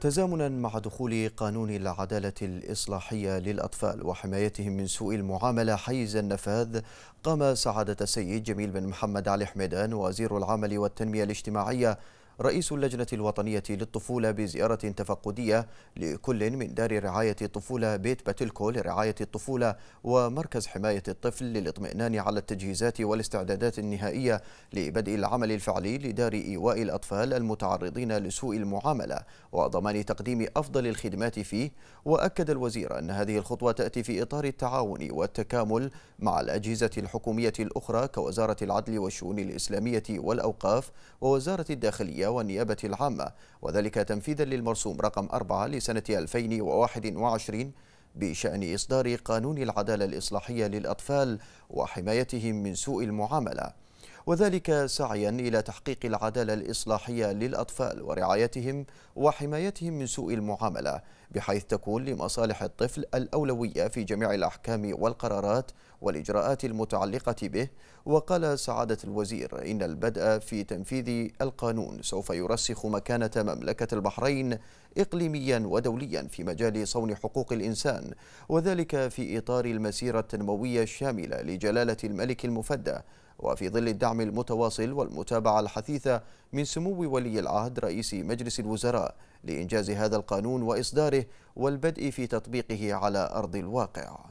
تزامنا مع دخول قانون العدالة الإصلاحية للأطفال وحمايتهم من سوء المعاملة حيز النفاذ قام سعادة السيد جميل بن محمد علي حميدان وزير العمل والتنمية الاجتماعية رئيس اللجنة الوطنية للطفولة بزيارة تفقدية لكل من دار رعاية الطفولة بيت باتيلكو لرعاية الطفولة ومركز حماية الطفل للاطمئنان على التجهيزات والاستعدادات النهائية لبدء العمل الفعلي لدار إيواء الأطفال المتعرضين لسوء المعاملة وضمان تقديم أفضل الخدمات فيه وأكد الوزير أن هذه الخطوة تأتي في إطار التعاون والتكامل مع الأجهزة الحكومية الأخرى كوزارة العدل والشؤون الإسلامية والأوقاف ووزارة الداخلية والنيابة العامة وذلك تنفيذا للمرسوم رقم 4 لسنة 2021 بشأن إصدار قانون العدالة الإصلاحية للأطفال وحمايتهم من سوء المعاملة وذلك سعيا إلى تحقيق العدالة الإصلاحية للأطفال ورعايتهم وحمايتهم من سوء المعاملة بحيث تكون لمصالح الطفل الأولوية في جميع الأحكام والقرارات والإجراءات المتعلقة به وقال سعادة الوزير إن البدء في تنفيذ القانون سوف يرسخ مكانة مملكة البحرين إقليميا ودوليا في مجال صون حقوق الإنسان وذلك في إطار المسيرة التنموية الشاملة لجلالة الملك المفدى وفي ظل الدعم المتواصل والمتابعة الحثيثة من سمو ولي العهد رئيس مجلس الوزراء لإنجاز هذا القانون وإصداره والبدء في تطبيقه على أرض الواقع